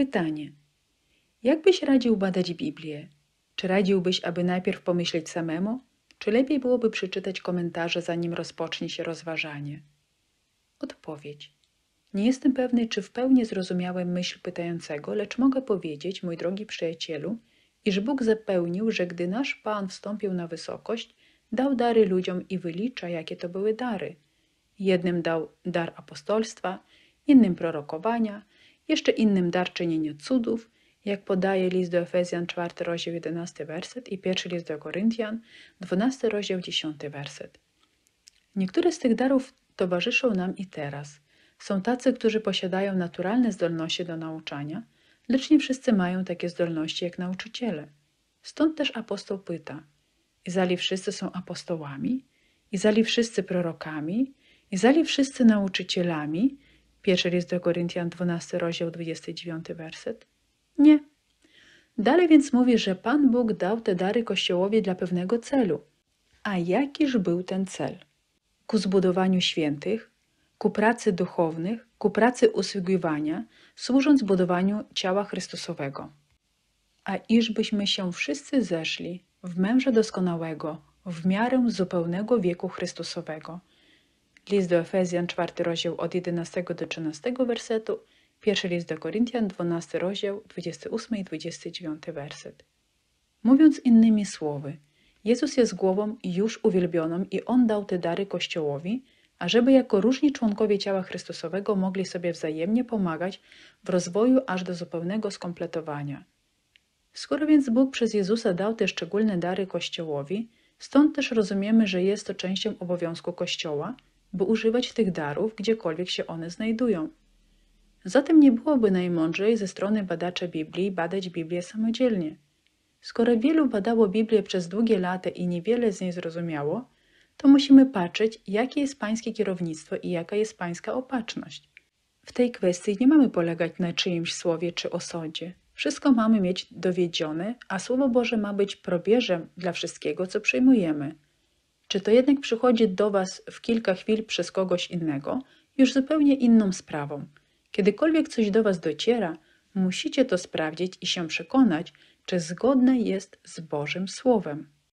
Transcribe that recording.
Pytanie. Jak byś radził badać Biblię? Czy radziłbyś, aby najpierw pomyśleć samemu, czy lepiej byłoby przeczytać komentarze, zanim rozpocznie się rozważanie? Odpowiedź. Nie jestem pewny, czy w pełni zrozumiałem myśl pytającego, lecz mogę powiedzieć, mój drogi przyjacielu, iż Bóg zapełnił, że gdy nasz Pan wstąpił na wysokość, dał dary ludziom i wylicza, jakie to były dary. Jednym dał dar apostolstwa, innym prorokowania – jeszcze innym dar czynienia cudów, jak podaje list do Efezjan 4 rozdział 11 werset i pierwszy list do Koryntian 12 rozdział 10 werset. Niektóre z tych darów towarzyszą nam i teraz. Są tacy, którzy posiadają naturalne zdolności do nauczania, lecz nie wszyscy mają takie zdolności jak nauczyciele. Stąd też apostoł pyta: Izali wszyscy są apostołami? Izali wszyscy prorokami? Izali wszyscy nauczycielami? Pierwszy list do Koryntian, 12 rozdział, 29 werset? Nie. Dalej więc mówi, że Pan Bóg dał te dary Kościołowi dla pewnego celu. A jakiż był ten cel? Ku zbudowaniu świętych, ku pracy duchownych, ku pracy usługiwania, służąc budowaniu ciała Chrystusowego. A iżbyśmy się wszyscy zeszli w męża doskonałego, w miarę zupełnego wieku Chrystusowego – List do Efezjan, czwarty rozdział od 11 do 13 wersetu, pierwszy list do Koryntian, 12 rozdział, 28 i 29 werset. Mówiąc innymi słowy, Jezus jest głową już uwielbioną i On dał te dary Kościołowi, ażeby jako różni członkowie ciała Chrystusowego mogli sobie wzajemnie pomagać w rozwoju aż do zupełnego skompletowania. Skoro więc Bóg przez Jezusa dał te szczególne dary Kościołowi, stąd też rozumiemy, że jest to częścią obowiązku Kościoła – by używać tych darów, gdziekolwiek się one znajdują. Zatem nie byłoby najmądrzej ze strony badacza Biblii badać Biblię samodzielnie. Skoro wielu badało Biblię przez długie lata i niewiele z niej zrozumiało, to musimy patrzeć, jakie jest pańskie kierownictwo i jaka jest pańska opatrzność. W tej kwestii nie mamy polegać na czyimś słowie czy osądzie. Wszystko mamy mieć dowiedzione, a Słowo Boże ma być probierzem dla wszystkiego, co przyjmujemy – czy to jednak przychodzi do Was w kilka chwil przez kogoś innego, już zupełnie inną sprawą. Kiedykolwiek coś do Was dociera, musicie to sprawdzić i się przekonać, czy zgodne jest z Bożym Słowem.